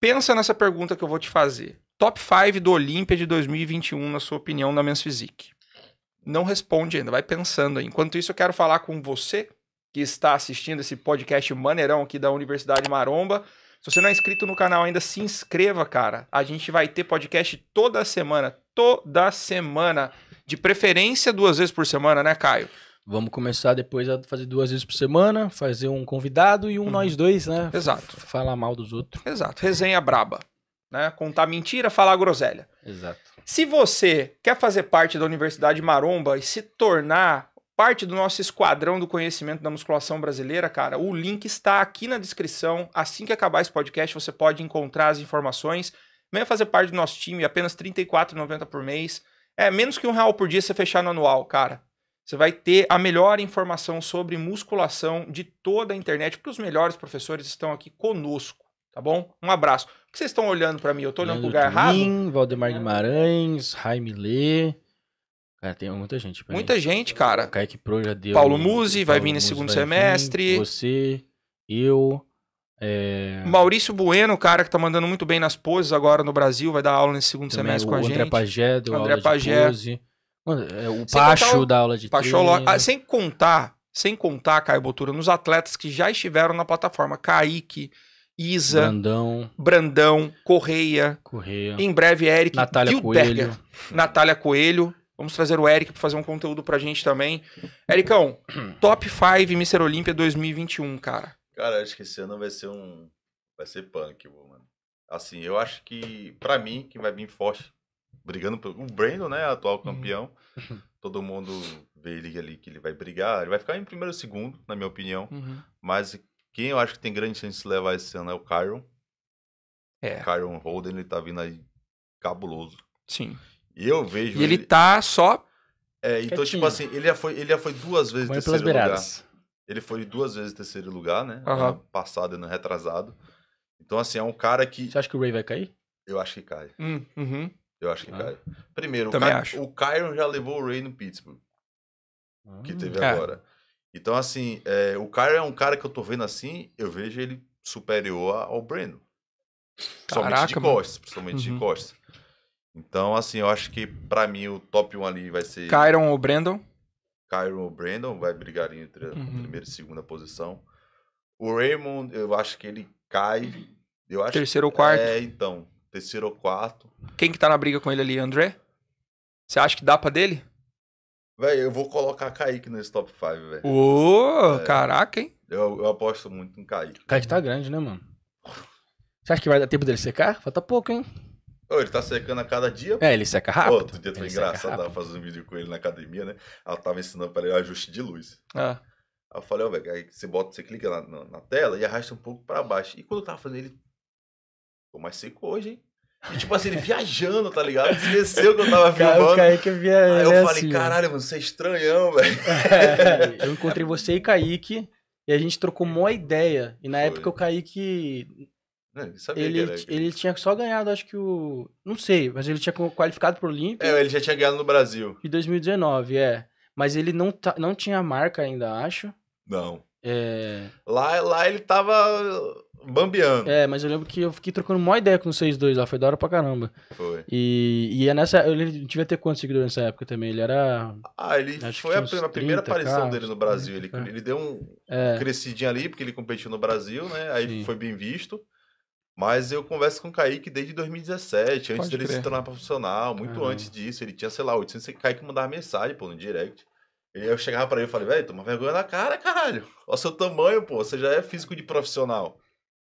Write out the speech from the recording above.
Pensa nessa pergunta que eu vou te fazer. Top 5 do Olímpia de 2021, na sua opinião, da Men's Physique. Não responde ainda, vai pensando aí. Enquanto isso, eu quero falar com você que está assistindo esse podcast maneirão aqui da Universidade Maromba. Se você não é inscrito no canal ainda, se inscreva, cara. A gente vai ter podcast toda semana, toda semana. De preferência duas vezes por semana, né, Caio? Vamos começar depois a fazer duas vezes por semana, fazer um convidado e um uhum. nós dois, né? Exato. F falar mal dos outros. Exato. Resenha braba. Né? Contar mentira, falar groselha. Exato. Se você quer fazer parte da Universidade Maromba e se tornar parte do nosso esquadrão do conhecimento da musculação brasileira, cara, o link está aqui na descrição. Assim que acabar esse podcast, você pode encontrar as informações. Venha fazer parte do nosso time, apenas R$ 34,90 por mês. É menos que um real por dia você fechar no anual, cara. Você vai ter a melhor informação sobre musculação de toda a internet, porque os melhores professores estão aqui conosco, tá bom? Um abraço. O que vocês estão olhando para mim? Eu estou olhando pro lugar errado? Valdemar Guimarães, Jaime Lê. Cara, tem muita gente. Muita gente, gente cara. O Kaique Pro já deu. Paulo Musi vai Paulo vir nesse segundo semestre. Vir, você, eu. É... Maurício Bueno, cara que tá mandando muito bem nas poses agora no Brasil, vai dar aula nesse segundo Também semestre com a gente. André Pagé, deu André aula Pagé. É o Pacho da aula de Pacholo, ah, Sem contar, sem contar, Caio Botura, nos atletas que já estiveram na plataforma. Kaique, Isa, Brandão, Brandão Correia, Correia. Em breve, Eric. Natália Coelho. Natália Coelho. Vamos trazer o Eric para fazer um conteúdo pra gente também. Ericão, top 5 Mr. Olímpia 2021, cara. Cara, acho que esse ano vai ser um. Vai ser punk, mano. Assim, eu acho que, para mim, quem vai vir forte brigando por... O Brandon, né? Atual uhum. campeão. Uhum. Todo mundo vê ele ali que ele vai brigar. Ele vai ficar em primeiro segundo, na minha opinião. Uhum. Mas quem eu acho que tem grande chance de levar esse ano é o Kyron. É. O Kyron Holden, ele tá vindo aí cabuloso. Sim. E eu vejo. E ele, ele tá só. É, então, tipo Quietinho. tipo assim, ele já foi, ele já foi duas vezes Põe terceiro lugar. Beiradas. Ele foi duas vezes terceiro lugar, né? Uhum. Ano passado, ano retrasado. Então, assim, é um cara que. Você acha que o Ray vai cair? Eu acho que cai. Hum, uhum. Eu acho que ah. cai. Primeiro, Também o, Ky Kyron já levou o Ray no Pittsburgh. Que teve hum, é. agora. Então, assim, é, o Kyron é um cara que eu tô vendo assim, eu vejo ele superior ao Breno. Principalmente de costas. Principalmente uhum. de costas. Então, assim, eu acho que para mim o top 1 ali vai ser. Kyron ou Brandon? Kyron ou Brandon vai brigar entre a uhum. primeira e segunda posição. O Raymond, eu acho que ele cai. Eu acho Terceiro ou quarto? É, então terceiro ou quarto. Quem que tá na briga com ele ali, André? Você acha que dá pra dele? Véi, eu vou colocar Kaique nesse top 5, velho. Ô, é, caraca, hein? Eu, eu, aposto muito em Kaique. Kaique tá grande, né, mano? Você acha que vai dar tempo dele secar? Falta pouco, hein? Ô, ele tá secando a cada dia. É, ele seca rápido. outro dia foi engraçado, tava fazendo um vídeo com ele na academia, né? Ela tava ensinando pra ele o ajuste de luz. Ah. Aí eu falei, ó, velho, aí você bota, você clica na, na, na, tela e arrasta um pouco pra baixo. E quando eu tava fazendo ele Pô, mas seco hoje, hein? E, tipo assim, ele viajando, tá ligado? Esqueceu que eu tava Cara, filmando. O Kaique é via... Aí eu é falei, assim, né? caralho, mano, você é estranhão, velho. É, eu encontrei você e Kaique, e a gente trocou uma ideia. E na Foi. época o Kaique. Não, ele, era, ele tinha só ganhado, acho que o. Não sei, mas ele tinha qualificado pro Olímpico. É, ele já tinha ganhado no Brasil. Em 2019, é. Mas ele não, não tinha marca ainda, acho. Não. É... Lá, lá ele tava bambiando. É, mas eu lembro que eu fiquei trocando uma ideia com vocês dois lá, foi da hora pra caramba. Foi. E, e é nessa. Ele devia ter quantos seguidores nessa época também? Ele era. Ah, ele foi a, primeira, primeira aparição dele no Brasil. Né? Ele, é. ele deu um é. crescidinho ali, porque ele competiu no Brasil, né? Aí Sim. foi bem visto. Mas eu converso com o Kaique desde 2017, Pode antes dele se tornar profissional, muito antes disso. Ele tinha, sei lá, 800. O Kaique mandava mensagem, pô, no direct. E eu chegava para ele e falei, velho, toma vergonha na cara, caralho. Olha o seu tamanho, pô. Você já é físico de profissional.